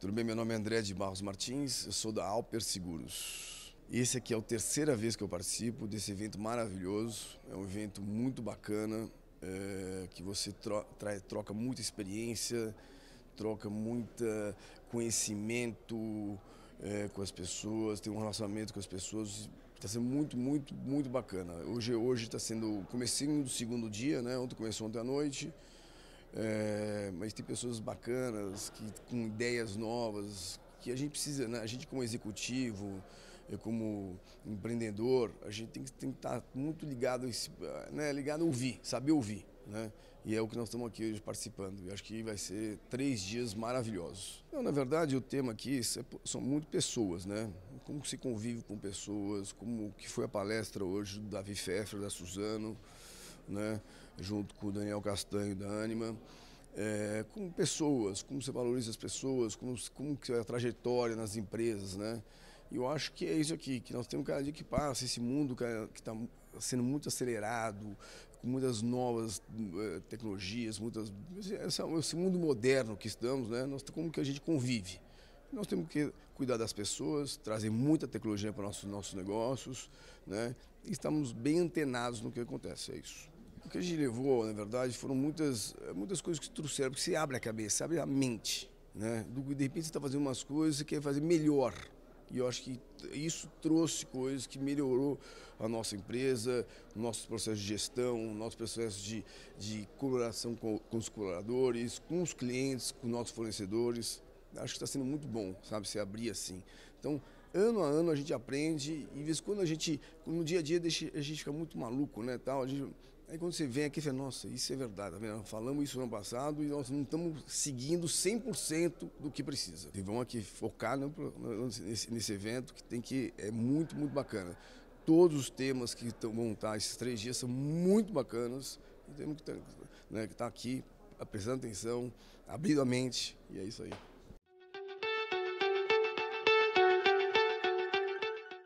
Tudo bem, meu nome é André de Barros Martins, eu sou da Alper Seguros. Esse aqui é a terceira vez que eu participo desse evento maravilhoso, é um evento muito bacana, é, que você tro troca muita experiência, troca muito conhecimento é, com as pessoas, tem um relacionamento com as pessoas. Está sendo muito, muito, muito bacana. Hoje está hoje tá sendo o comecinho do segundo dia, né? Ontem começou ontem à noite. É, mas tem pessoas bacanas, que, com ideias novas, que a gente precisa, né? a gente como executivo, é, como empreendedor, a gente tem que, tem que estar tá muito ligado, né? ligado a ouvir, saber ouvir. Né? E é o que nós estamos aqui hoje participando. E acho que vai ser três dias maravilhosos. Então, na verdade, o tema aqui é são muito pessoas, né? Como se convive com pessoas, como que foi a palestra hoje do Davi Pfeffer, da Suzano, né? junto com o Daniel Castanho da Anima. É, com pessoas, como você valoriza as pessoas, como, como é a trajetória nas empresas, né? E eu acho que é isso aqui, que nós temos cada dia que passa, esse mundo que está sendo muito acelerado, com muitas novas eh, tecnologias, muitas, esse, mundo moderno que estamos, né? Nós, como que a gente convive? Nós temos que cuidar das pessoas, trazer muita tecnologia para nossos nossos negócios, né? E estamos bem antenados no que acontece, é isso. O que a gente levou, na verdade, foram muitas, eh, muitas coisas que trouxeram, porque você abre a cabeça, abre a mente. Né? De repente você está fazendo umas coisas e quer fazer melhor. E eu acho que isso trouxe coisas que melhorou a nossa empresa, nossos processos de gestão, nossos processos de, de colaboração com, com os colaboradores, com os clientes, com nossos fornecedores. Acho que está sendo muito bom, sabe, se abrir assim. Então, ano a ano a gente aprende e vez quando a gente, no dia a dia, deixa, a gente fica muito maluco, né? Tal, gente, aí quando você vem aqui, você fala, nossa, isso é verdade, tá vendo? Falamos isso no ano passado e nós não estamos seguindo 100% do que precisa. E vamos aqui focar né, nesse, nesse evento que tem que, é muito, muito bacana. Todos os temas que vão estar esses três dias são muito bacanas. Temos então é né, que né, estar tá aqui prestando atenção, abrindo a mente e é isso aí.